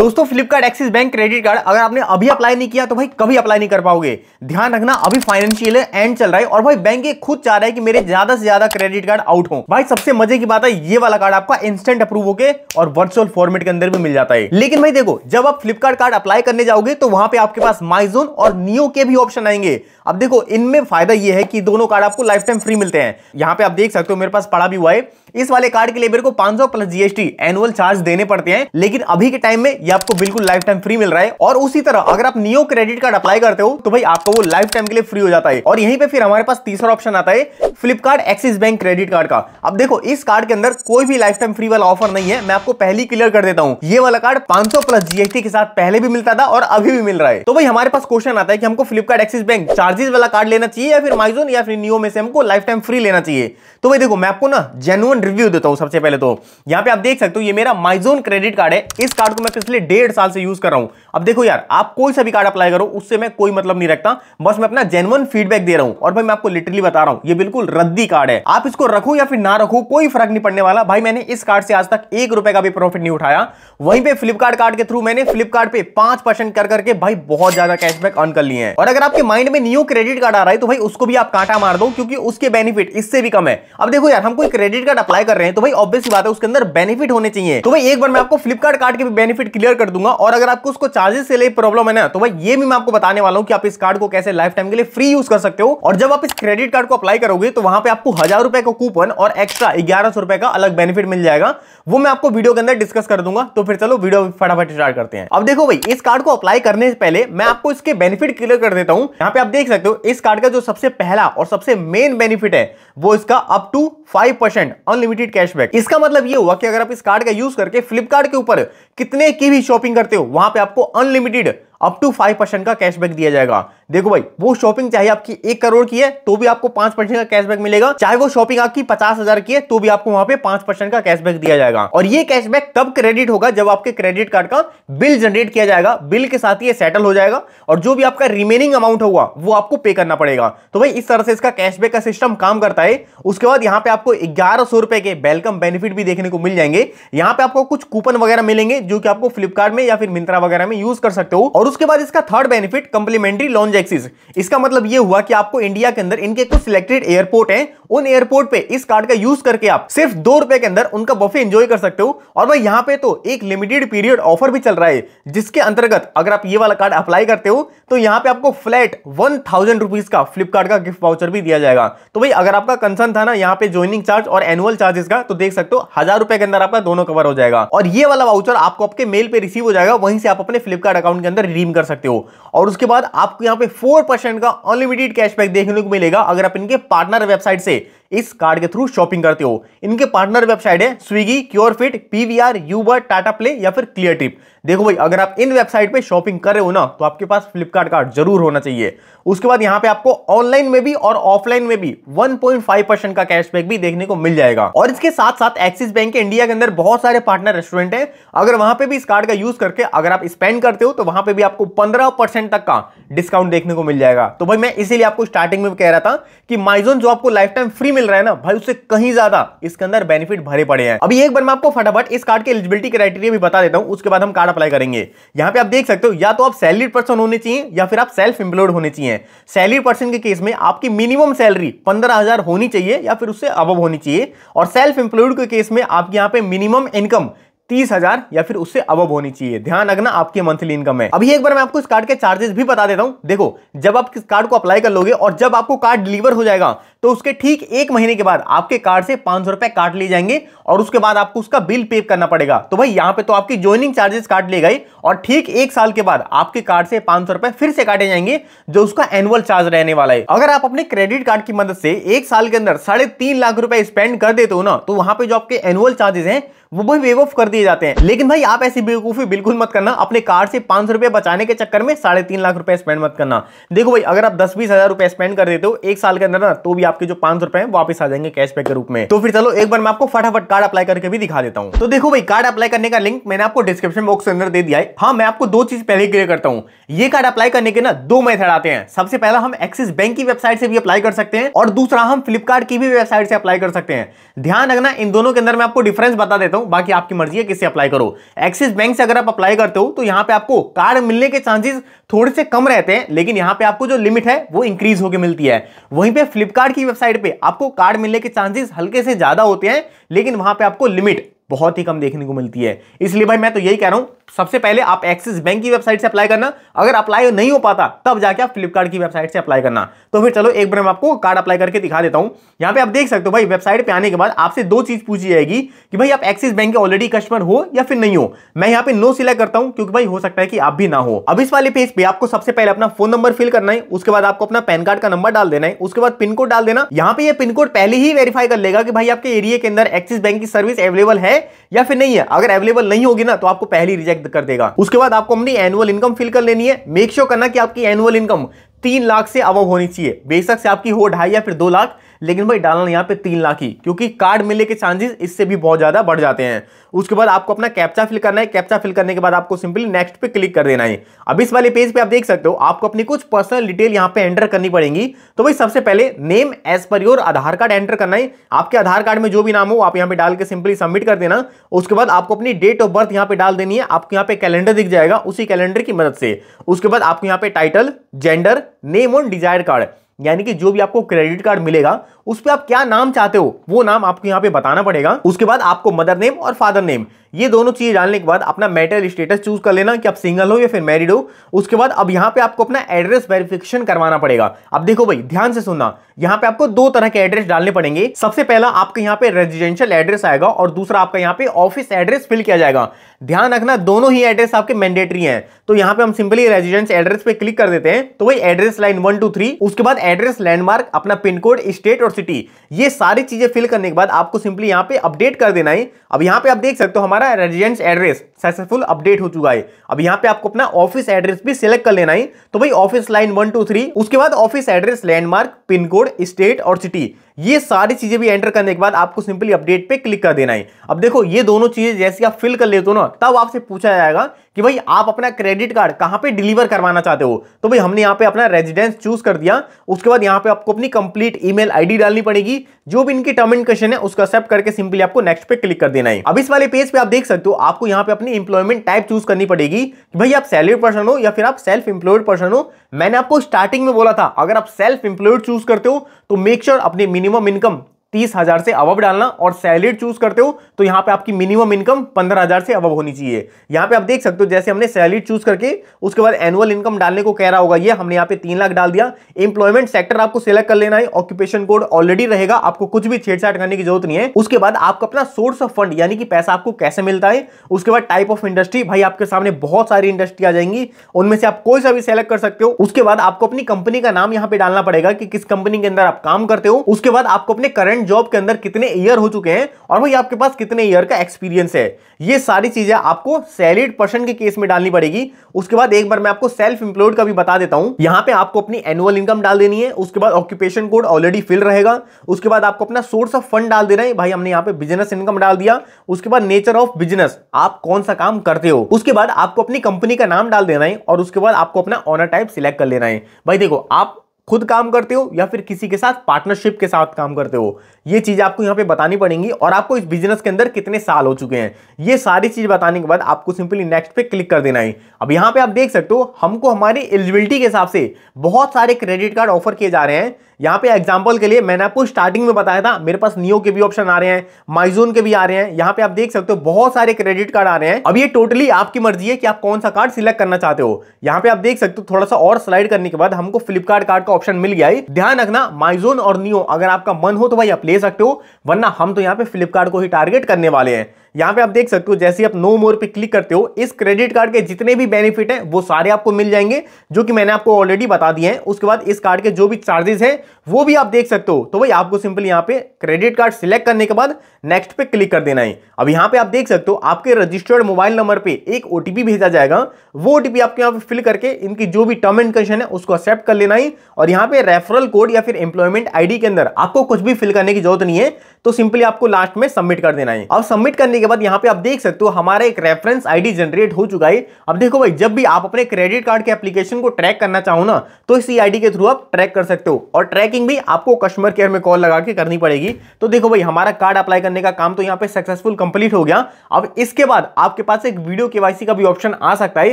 दोस्तों Flipkart Axis bank credit card अगर आपने अभी अप्लाई नहीं किया तो भाई कभी अप्लाई नहीं कर पाओगे ध्यान रखना अभी फाइनेंशियल एंड चल रहा है और भाई बैंक ये खुद चाह रहा है कि मेरे ज्यादा से ज्यादा क्रेडिट कार्ड आउट हो भाई सबसे मजे की बात है ये वाला कार्ड आपका इंस्टेंट अप्रूव होकर और वर्चुअल फॉर्मेट के अंदर भी मिल जाता है लेकिन भाई देखो जब आप फ्लिपकार्ट कार्ड अप्लाई करने जाओगे तो वहां पर आपके पास माइजोन और नियो के भी ऑप्शन आएंगे अब देखो इनमें फायदा यह है कि दोनों कार्ड आपको लाइफ टाइम फ्री मिलते हैं यहाँ पे आप देख सकते हो मेरे पास पड़ा भी हुआ है इस वाले कार्ड के लिए मेरे को 500 प्लस जीएसटी एनुअल चार्ज देने पड़ते हैं लेकिन अभी के टाइम में ये आपको बिल्कुल लाइफ टाइम फ्री मिल रहा है और उसी तरह अगर आप नियो क्रेडिट कार्ड अप्लाई करते हो तो भाई आपको वो लाइफ टाइम के लिए फ्री हो जाता है और यहीं पे फिर हमारे पास तीसरा ऑप्शन आता है Flipkart Axis bank credit card का अब देखो इस कार्ड के अंदर कोई भी लाइफ टाइम फ्री वाला ऑफर नहीं है मैं आपको पहले क्लियर कर देता हूँ ये वाला कार्ड पांच प्लस जीएसटी के साथ पहले भी मिलता था और अभी भी मिल रहा है तो भाई हमारे पास क्वेश्चन आता है कि हमको फ्लिपकार्ट एक्सिस बैंक चार्जेस वाला कार्ड लेना चाहिए या फिर माइजोन या फिर नियो में से हमको लाइफ टाइम फ्री लेना चाहिए तो भाई देखो मैं आपको ना जेनुअन रिव्यू देता हूँ सबसे पहले तो यहाँ पे आप देख सकते हो ये मेरा माइजोन क्रेडिट कार्ड है इस कार्ड को मैं पिछले डेढ़ साल से यूज कर रहा हूं अब देखो यार आप कोई सा भी कार्ड अप्लाई करो उससे मैं कोई मतलब नहीं रखता बस मैं अपना जेनवन फीडबैक दे रहा हूं और भाई मैं आपको लिटरली बता रहा हूं ये बिल्कुल रद्दी कार्ड है आप इसको रखो या फिर ना रखो कोई फर्क नहीं पड़ने वाला भाई मैंने इस कार्ड से आज तक एक रुपए का भी प्रॉफिट नहीं उठाया वहीं पे फ्लिपकार्ट कार्ड के थ्रू मैंने फ्लिपकार्ट पे पांच परसेंट कर करके भाई बहुत ज्यादा कैशबैक अर्न कर लिए हैं और अगर आपके माइंड में न्यू क्रेडिट कार्ड आ रहा है तो भाई उसको भी आप कांटा मार दो क्योंकि उसके बेनिफिट इससे भी कम है अब देखो यार हम कोई क्रेडिट कार्ड अप्लाई कर रहे हैं तो भाई ऑब्वियसली बात है उसके अंदर बेनिफिट होने चाहिए तो भाई एक बार मैं आपको फ्लिपकार्ट कार्ड के भी बेनिफिट क्लियर कर दूंगा और अगर आपको उसको चार्जेस से ले प्रॉब्लम है ना तो भाई ये भी मैं आपको बताने वाला हूँ कि आप इस कार्ड को कैसे लाइफ टाइम के लिए फ्री यूज कर सकते हो और जब आप इस क्रेडिट कार्ड को अप्लाई करोगे तो वहां पर आपको हजार रुपए का कूपन और एक्स्ट्रा ग्यारह सौ रुपए का अलग बेनिफिट मिल जाएगा वो मैं आपको वीडियो के अंदर डिस्कस कर दूंगा तो फिर चलो वीडियो फटाफट स्टार्ट करते हैं अब देखो भाई इस कार्ड को अप्लाई करने से पहले मैं आपको इसके बेनिफिट क्लियर कर देता हूँ यहाँ पे आप देख सकते हो इस कार्ड का जो सबसे पहला और सबसे मेन बेनिफिट है वो इसका up to five percent unlimited cashback इसका मतलब ये हुआ कि अगर आप इस कार्ड का यूज करके फ्लिपकार्ट के ऊपर कितने की भी शॉपिंग करते हो वहां पे आपको unlimited up to five percent का कैशबैक दिया जाएगा देखो भाई वो शॉपिंग चाहे आपकी एक करोड़ की है तो भी आपको पांच परसेंट का कैशबैक मिलेगा चाहे वो शॉपिंग आपकी पचास हजार की है तो भी आपको वहां पे पांच परसेंट का कैशबैक दिया जाएगा और ये कैशबैक तब क्रेडिट होगा जब आपके क्रेडिट कार्ड का बिल जनरेट किया जाएगा बिल के साथ ये सेटल हो जाएगा और जो भी आपका रिमेनिंग अमाउंट होगा वो आपको पे करना पड़ेगा तो भाई इस तरह से इसका कैशबैक का सिस्टम काम करता है उसके बाद यहाँ पे आपको ग्यारह सौ रुपए के वेलकम बेनिफिट भी देखने को मिल जाएंगे यहाँ पे आपको कुछ कूपन वगैरह मिलेंगे जो कि आपको फ्लिपकार्ट में या फिर मिंत्रा वगैरह में यूज कर सकते हो और उसके बाद इसका third benefit complimentary lounge Axis इसका मतलब यह हुआ कि आपको इंडिया के अंदर इनके कुछ सिलेक्टेड एयरपोर्ट हैं उन एयरपोर्ट पे इस कार्ड का यूज करके आप सिर्फ दो रुपए के अंदर उनका बफे एंजॉय कर सकते हो और भाई यहाँ पे तो एक लिमिटेड पीरियड ऑफर भी चल रहा है जिसके अंतर्गत अगर आप ये वाला कार्ड अप्लाई करते हो तो यहाँ पे आपको फ्लैट वन थाउजेंड रुपीज का फ्लिपकार्ट का गिफ्ट वाउचर भी दिया जाएगा तो भाई अगर आपका कंसर्न था ना यहाँ पे ज्वाइनिंग चार्ज और एनुअल चार्जेस का तो देख सकते हो हजार के अंदर आपका दोनों कवर हो जाएगा और ये वाला वाउचर आपको आपके मेल पे रिसीव हो जाएगा वहीं से आप अपने फ्लिपकार्ट अकाउंट के अंदर रिडीम कर सकते हो और उसके बाद आपको यहाँ पे फोर परसेंट का अनलिमिटेड कैशबैक देखने को मिलेगा अगर आप इनके पार्टनर वेबसाइट से इस कार्ड के थ्रू शॉपिंग करते हो इनके पार्टनर वेबसाइट है Swiggy cure fit PVR Uber Tata play या फिर क्लियर ट्रिप देखो भाई अगर आप इन वेबसाइट पे शॉपिंग कर रहे हो ना तो आपके पास फ्लिपकार्ट कार्ड जरूर होना चाहिए उसके बाद यहाँ पे आपको ऑनलाइन में भी और ऑफलाइन में भी 1.5 का कैशबैक भी देखने को मिल जाएगा और इसके साथ साथ एक्सिस बैंक के इंडिया के अंदर बहुत सारे पार्टनर रेस्टोरेंट है अगर वहां पर भी इस कार्ड का यूज करके अगर आप स्पेंड करते हो तो वहां पर भी आपको 15 परसेंट तक का डिस्काउंट देखने को मिल जाएगा तो भाई मैं इसीलिए आपको स्टार्टिंग में कह रहा था कि माइजोन जो आपको लाइफ टाइम फ्री मिल रहा है ना भाई उससे कहीं ज्यादा इसके अंदर बेनिफिट भरे पड़े हैं अभी एक बार मैं आपको फटाफट इस कार्ड के एलिजिबिलिटी क्राइटेरिया भी बता देता हूं उसके बाद हम कार्ड अप्लाई करेंगे यहां पर आप देख सकते हो या तो आप सैलरीड पर्सन होने चाहिए या फिर आप सेल्फ एम्प्लॉयड होने चाहिए सैलरीड पर्सन के केस में आपकी मिनिमम सैलरी पंद्रह होनी चाहिए या फिर उससे अब होनी चाहिए और सेल्फ एम्प्लॉयड के केस में आपके यहाँ पे मिनिमम इनकम तीस हजार या फिर उससे अबब होनी चाहिए ध्यान रखना आपकी मंथली इनकम है अभी एक बार मैं आपको इस कार्ड के चार्जेस भी बता देता हूं देखो जब आप इस कार्ड को अप्लाई कर लोगे और जब आपको कार्ड डिलीवर हो जाएगा तो उसके ठीक एक महीने के बाद आपके कार्ड से पांच सौ रुपए काट लिए जाएंगे और उसके बाद आपको उसका बिल पे करना पड़ेगा तो भाई यहाँ पे तो आपकी ज्वाइनिंग चार्जेस काट लिए गए और ठीक एक साल के बाद आपके कार्ड से पांच सौ रुपए फिर से काटे जाएंगे जो उसका एनुअल चार्ज रहने वाला है अगर आप अपने क्रेडिट कार्ड की मदद से एक साल के अंदर साढ़े तीन लाख रुपए स्पेंड कर देते हो ना तो वहां पे जो आपके एनुअल चार्जेस हैं वो भी वेव ऑफ कर दिए जाते हैं लेकिन भाई आप ऐसी बेवकूफ़ी बिल्कुल मत करना अपने कार्ड से पांच सौ रुपए बचाने के चक्कर में साढ़े तीन लाख रुपए स्पेंड मत करना देखो भाई अगर आप दस बीस हज़ार रुपए स्पेंड कर देते हो एक साल के अंदर ना तो भी आपके जो पांच सौ रुपए हैं वापस आ जाएंगे कैशबैक के रूप में तो फिर चलो एक बार मैं आपको फटाफट कार्ड अप्लाई करके भी दिखा देता हूँ तो देखो भाई कार्ड अप्लाई करने का लिंक मैंने आपको डिस्क्रिप्शन बॉक्स के अंदर दे दिया है हाँ मैं आपको दो चीज़ पहले क्लियर करता हूँ ये कार्ड अप्लाई करने के ना दो मेथड आते हैं सबसे पहला हम एक्सिस बैंक की वेबसाइट से भी अप्लाई कर सकते हैं और दूसरा हम फ्लिपकार्ट की भी वेबसाइट से अप्लाई कर सकते हैं ध्यान रखना इन दोनों के अंदर मैं आपको डिफरेंस बता देता हूँ हूँ बाकी आपकी मर्जी है किससे अप्लाई करो एक्सिस बैंक से अगर आप अप्लाई करते हो तो यहाँ पे आपको कार्ड मिलने के चांसेस थोड़े से कम रहते हैं लेकिन यहाँ पे आपको जो लिमिट है वो इंक्रीज होकर मिलती है वहीं पर फ्लिपकार्ट की वेबसाइट पर आपको कार्ड मिलने के चांसेस हल्के से ज़्यादा होते हैं लेकिन वहाँ पर आपको लिमिट बहुत ही कम देखने को मिलती है इसलिए भाई मैं तो यही कह रहा हूं सबसे पहले आप एक्सिस बैंक की वेबसाइट से अप्लाई करना अगर अप्लाई नहीं हो पाता तब जाके आप फ्लिपकार्ट की वेबसाइट से अप्लाई करना तो फिर चलो एक बार मैं आपको कार्ड अप्लाई करके दिखा देता हूं यहां पे आप देख सकते हो भाई वेबसाइट पे आने के बाद आपसे दो चीज पूछी जाएगी कि भाई आप एक्सिस बैंक के ऑलरेडी कस्टमर हो या फिर नहीं हो मैं यहाँ पे नो सिलेक्ट करता हूँ क्योंकि भाई हो सकता है कि आप भी ना हो अब इस वाले पेज पे आपको सबसे पहले अपना फोन नंबर फिल करना है उसके बाद आपको अपना पैन कार्ड का नंबर डाल देना है उसके बाद पिन कोड डाल देना यहाँ पे पिन कोड पहले ही वेरीफाई कर लेगा कि भाई आपके एरिया के अंदर एक्सिस बैंक की सर्विस अवेलेबल है या फिर नहीं है अगर अवेलेबल नहीं होगी ना तो आपको पहली रिजेक्ट कर देगा उसके बाद आपको अपनी एनुअल इनकम फिल कर लेनी है मेक श्योर sure करना कि आपकी एनुअल इनकम तीन लाख से अव होनी चाहिए बेशक से आपकी हो ढाई या फिर दो लाख लेकिन भाई डालना यहाँ पे तीन लाख ही क्योंकि कार्ड मिलने के चांसेस इससे भी बहुत ज़्यादा बढ़ जाते हैं उसके बाद आपको अपना कैप्चा फिल करना है कैप्चा फिल करने के बाद आपको सिंपली नेक्स्ट पे क्लिक कर देना है अब इस वाले पेज पे आप देख सकते हो आपको अपनी कुछ पर्सनल डिटेल यहाँ पे एंटर करनी पड़ेगी तो भाई सबसे पहले name as per your Aadhaar card enter करना है आपके आधार कार्ड में जो भी नाम हो आप यहाँ पे डाल के सिंपली सबमिट कर देना उसके बाद आपको अपनी डेट ऑफ बर्थ यहाँ पे डाल देनी है आपको यहाँ पे कैलेंडर दिख जाएगा उसी कैलेंडर की मदद से उसके बाद आपको यहाँ पे टाइटल जेंडर नेम और डिजायर कार्ड यानी कि जो भी आपको क्रेडिट कार्ड मिलेगा उस पर आप क्या नाम चाहते हो वो नाम आपको यहाँ पे बताना पड़ेगा उसके बाद आपको मदर नेम और फादर नेम ये दोनों चीज़ डालने के बाद अपना मेटल स्टेटस चूज कर लेना कि आप सिंगल हो या फिर मैरिड हो उसके बाद अब यहाँ पे आपको अपना एड्रेस वेरिफिकेशन करवाना पड़ेगा अब देखो भाई ध्यान से सुनना यहाँ पे आपको दो तरह के एड्रेस डालने पड़ेंगे सबसे पहला आपके यहाँ पे रेजिडेंशियल एड्रेस आएगा और दूसरा आपका यहाँ पे ऑफिस एड्रेस फिल किया जाएगा ध्यान रखना दोनों ही एड्रेस आपके मैंडेटरी हैं तो यहाँ पे हम सिंपली रेजिडेंस एड्रेस पे क्लिक कर देते हैं तो वही address line one two three उसके बाद एड्रेस लैंडमार्क अपना पिन कोड स्टेट और वेलोसिटी ये सारी चीज़ें फिल करने के बाद आपको सिंपली यहाँ पे अपडेट कर देना है अब यहाँ पे आप देख सकते हो हमारा रेजिडेंस एड्रेस सक्सेसफुल अपडेट हो चुका है अब यहाँ पे आपको अपना ऑफिस एड्रेस भी सिलेक्ट कर लेना है तो भाई office line one two three उसके बाद office address landmark pin code state और सिटी ये सारी चीज़ें भी एंटर करने के बाद आपको सिंपली अपडेट पे क्लिक कर देना है अब देखो ये दोनों चीज़ें जैसे आप फिल कर लेते हो ना तब आपसे पूछा जाएगा कि भाई आप अपना क्रेडिट कार्ड कहां पे डिलीवर करवाना चाहते हो तो भाई हमने यहां पे अपना रेजिडेंस चूज कर दिया उसके बाद यहां पे आपको अपनी कंप्लीट ईमेल आईडी डालनी पड़ेगी जो भी इनकी टर्म एंड कंडीशन है उसको एक्सेप्ट करके सिंपली आपको नेक्स्ट पे क्लिक कर देना है अब इस वाले पेज पे आप देख सकते हो आपको यहाँ पे अपनी इंप्लॉयमेंट टाइप चूज करनी पड़ेगी कि भाई आप सैलरी पर्सन हो या फिर आप सेल्फ इंप्लॉयड पर्सन हो मैंने आपको स्टार्टिंग में बोला था अगर आप सेल्फ एम्प्लॉयड चूज करते हो तो मेक श्योर sure अपनी मिनिमम इनकम तीस हजार से अवब डालना और सैलरी चूज करते हो तो यहाँ पे आपकी मिनिमम इनकम पंद्रह हजार से अबव होनी चाहिए यहाँ पे आप देख सकते हो जैसे हमने सैलरी चूज करके उसके बाद एनुअल इनकम डालने को कह रहा होगा ये हमने यहाँ पे तीन लाख डाल दिया इंप्लॉयमेंट सेक्टर आपको सिलेक्ट कर लेना है ऑक्यूपेशन कोड ऑलरेडी रहेगा आपको कुछ भी छेड़छाड़ करने की जरूरत नहीं है उसके बाद आपका अपना सोर्स ऑफ फंड यानी कि पैसा आपको कैसे मिलता है उसके बाद टाइप ऑफ इंडस्ट्री भाई आपके सामने बहुत सारी इंडस्ट्री आ जाएंगी उनमें से आप कोई सा भी सेलेक्ट कर सकते हो उसके बाद आपको अपनी कंपनी का नाम यहाँ पे डालना पड़ेगा कि किस कंपनी के अंदर आप काम करते हो उसके बाद आपको अपने करंट करंट जॉब के अंदर कितने ईयर हो चुके हैं और भाई आपके पास कितने ईयर का एक्सपीरियंस है ये सारी चीजें आपको सैलरीड पर्सन के केस में डालनी पड़ेगी उसके बाद एक बार मैं आपको सेल्फ इंप्लॉयड का भी बता देता हूं यहां पे आपको अपनी एनुअल इनकम डाल देनी है उसके बाद ऑक्यूपेशन कोड ऑलरेडी फिल रहेगा उसके बाद आपको अपना सोर्स ऑफ फंड डाल देना है भाई हमने यहाँ पे बिजनेस इनकम डाल दिया उसके बाद नेचर ऑफ बिजनेस आप कौन सा काम करते हो उसके बाद आपको अपनी कंपनी का नाम डाल देना है और उसके बाद आपको अपना ऑनर टाइप सिलेक्ट कर लेना है भाई देखो आप खुद काम करते हो या फिर किसी के साथ पार्टनरशिप के साथ काम करते हो ये चीज़ आपको यहाँ पे बतानी पड़ेगी और आपको इस बिजनेस के अंदर कितने साल हो चुके हैं ये सारी चीज़ बताने के बाद आपको सिंपली नेक्स्ट पे क्लिक कर देना है अब यहाँ पे आप देख सकते हो हमको हमारी एलिजिबिलिटी के हिसाब से बहुत सारे क्रेडिट कार्ड ऑफर किए जा रहे हैं यहाँ पे एग्जाम्पल के लिए मैंने आपको स्टार्टिंग में बताया था मेरे पास नियो के भी ऑप्शन आ रहे हैं माइजोन के भी आ रहे हैं यहाँ पे आप देख सकते हो बहुत सारे क्रेडिट कार्ड आ रहे हैं अब ये टोटली आपकी मर्जी है कि आप कौन सा कार्ड सिलेक्ट करना चाहते हो यहाँ पे आप देख सकते हो थोड़ा सा और स्लाइड करने के बाद हमको फ्लिपकार्ट कार्ड का ऑप्शन मिल गया है ध्यान रखना माइजोन और नियो अगर आपका मन हो तो भाई आप ले सकते हो वरना हम तो यहाँ पे फ्लिपकार्ट को ही टारगेट करने वाले हैं यहां पे आप देख सकते हो जैसे आप नो मोर पे क्लिक करते हो इस क्रेडिट कार्ड के जितने भी बेनिफिट हैं वो सारे आपको मिल जाएंगे जो कि मैंने आपको ऑलरेडी बता दिए हैं उसके बाद इस कार्ड के जो भी चार्जेस हैं वो भी आप देख सकते हो तो भाई आपको सिंपल यहाँ पे क्रेडिट कार्ड सिलेक्ट करने के बाद नेक्स्ट पे क्लिक कर देना है अब यहां पर आप देख सकते हो आपके रजिस्टर्ड मोबाइल नंबर पर एक ओटीपी भेजा जाएगा वो ओटीपी आपके यहाँ पे फिल करके इनकी जो भी टर्म एंड कंडीशन है उसको एक्सेप्ट कर लेना है और यहाँ पे रेफरल कोड या फिर एम्प्लॉयमेंट आई के अंदर आपको कुछ भी फिल करने की जरूरत नहीं है तो सिंपली आपको लास्ट में सबमिट कर देना है अब सबमिट करने के बाद यहाँ पे आप देख सकते हो हमारा एक रेफरेंस आईडी जनरेट हो चुका है अब देखो भाई जब भी आप अपने क्रेडिट कार्ड के एप्लीकेशन को ट्रैक करना चाहो ना तो इसी आईडी के थ्रू आप ट्रैक कर सकते हो और ट्रैकिंग भी आपको कस्टमर केयर में कॉल लगा के करनी पड़ेगी तो देखो भाई हमारा कार्ड अप्लाई करने का काम तो यहाँ पे सक्सेसफुल कंप्लीट हो गया अब इसके बाद आपके पास एक वीडियो के का भी ऑप्शन आ सकता है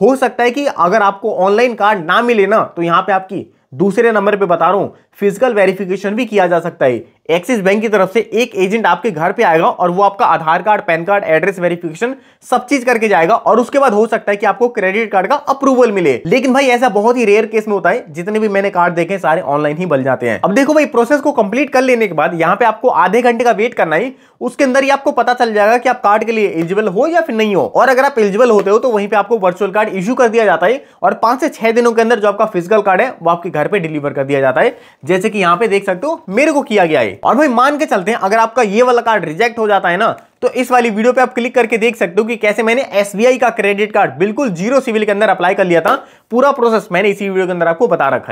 हो सकता है कि अगर आपको ऑनलाइन कार्ड ना मिले ना तो यहाँ पे आपकी दूसरे नंबर पे बता रहा हूँ फिजिकल वेरिफिकेशन भी किया जा सकता है एक्सिस बैंक की तरफ से एक एजेंट आपके घर पे आएगा और वो आपका Aadhaar card PAN card address verification सब चीज करके जाएगा और उसके बाद हो सकता है कि आपको क्रेडिट कार्ड का अप्रूवल मिले लेकिन भाई ऐसा बहुत ही रेयर केस में होता है जितने भी मैंने कार्ड देखे सारे ऑनलाइन ही बन जाते हैं अब देखो भाई प्रोसेस को कंप्लीट कर लेने के बाद यहाँ पे आपको आधे घंटे का वेट करना है उसके अंदर ही आपको पता चल जाएगा कि आप कार्ड के लिए एलिजिबल हो या फिर नहीं हो और अगर आप एलिजिबल होते हो तो वहीं पे आपको वर्चुअल कार्ड इश्यू कर दिया जाता है और पांच से छह दिनों के अंदर जो आपका फिजिकल कार्ड है वो आपके घर पे डिलीवर कर दिया जाता है जैसे कि यहाँ पे देख सकते हो मेरे को किया गया है है और भाई मान के चलते हैं अगर आपका ये वाला कार्ड रिजेक्ट हो जाता है ना तो इस वाली वीडियो पे आप क्लिक करके देख सकते हो कि कैसे मैंने एसबीआई का क्रेडिट कार्ड बिल्कुल जीरो सिविल के अंदर अप्लाई कर लिया था पूरा प्रोसेस मैंने इसी वीडियो के अंदर आपको बता रखा है